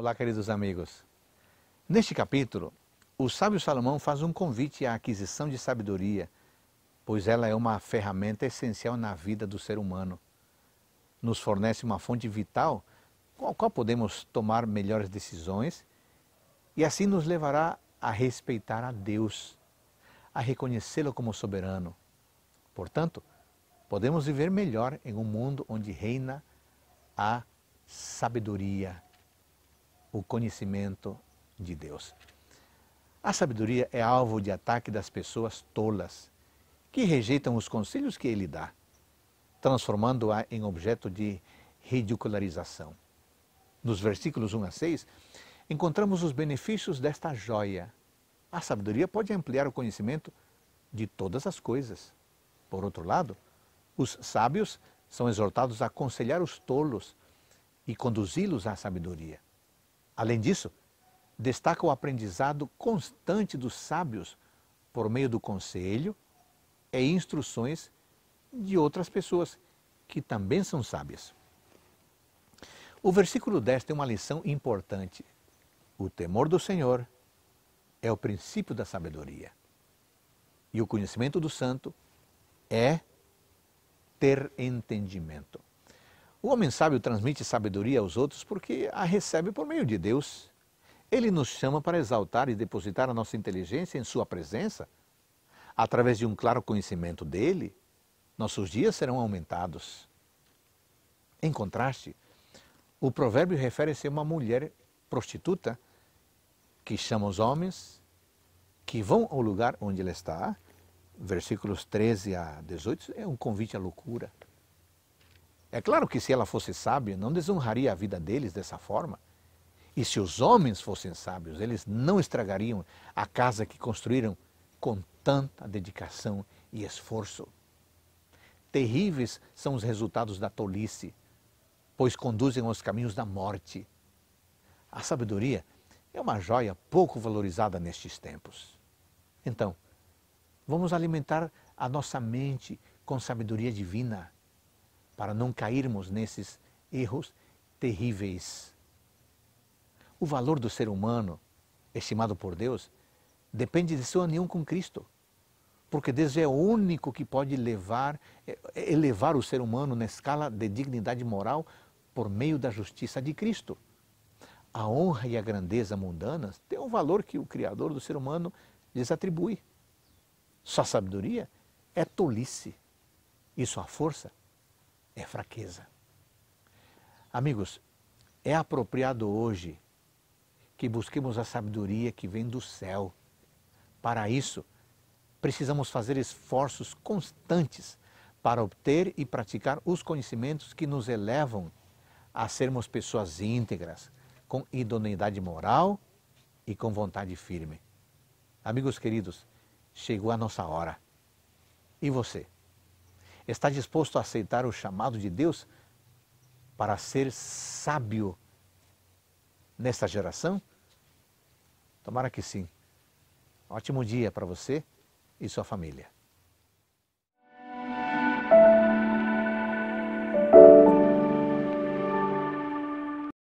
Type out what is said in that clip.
Olá, queridos amigos. Neste capítulo, o sábio Salomão faz um convite à aquisição de sabedoria, pois ela é uma ferramenta essencial na vida do ser humano. Nos fornece uma fonte vital com a qual podemos tomar melhores decisões e assim nos levará a respeitar a Deus, a reconhecê-lo como soberano. Portanto, podemos viver melhor em um mundo onde reina a sabedoria o conhecimento de Deus. A sabedoria é alvo de ataque das pessoas tolas, que rejeitam os conselhos que ele dá, transformando-a em objeto de ridicularização. Nos versículos 1 a 6, encontramos os benefícios desta joia. A sabedoria pode ampliar o conhecimento de todas as coisas. Por outro lado, os sábios são exortados a aconselhar os tolos e conduzi-los à sabedoria. Além disso, destaca o aprendizado constante dos sábios por meio do conselho e instruções de outras pessoas que também são sábias. O versículo 10 tem uma lição importante. O temor do Senhor é o princípio da sabedoria. E o conhecimento do santo é ter entendimento. O homem sábio transmite sabedoria aos outros porque a recebe por meio de Deus. Ele nos chama para exaltar e depositar a nossa inteligência em Sua presença. Através de um claro conhecimento dele, nossos dias serão aumentados. Em contraste, o provérbio refere-se a uma mulher prostituta que chama os homens que vão ao lugar onde ela está. Versículos 13 a 18 é um convite à loucura. É claro que se ela fosse sábia, não desonraria a vida deles dessa forma. E se os homens fossem sábios, eles não estragariam a casa que construíram com tanta dedicação e esforço. Terríveis são os resultados da tolice, pois conduzem aos caminhos da morte. A sabedoria é uma joia pouco valorizada nestes tempos. Então, vamos alimentar a nossa mente com sabedoria divina para não cairmos nesses erros terríveis. O valor do ser humano, estimado por Deus, depende de sua união com Cristo. Porque Deus é o único que pode levar, é, é, elevar o ser humano na escala de dignidade moral por meio da justiça de Cristo. A honra e a grandeza mundanas têm o um valor que o Criador do ser humano lhes atribui. Sua sabedoria é tolice. e sua força é fraqueza. Amigos, é apropriado hoje que busquemos a sabedoria que vem do céu. Para isso, precisamos fazer esforços constantes para obter e praticar os conhecimentos que nos elevam a sermos pessoas íntegras, com idoneidade moral e com vontade firme. Amigos queridos, chegou a nossa hora. E você? Está disposto a aceitar o chamado de Deus para ser sábio nesta geração? Tomara que sim. Ótimo dia para você e sua família.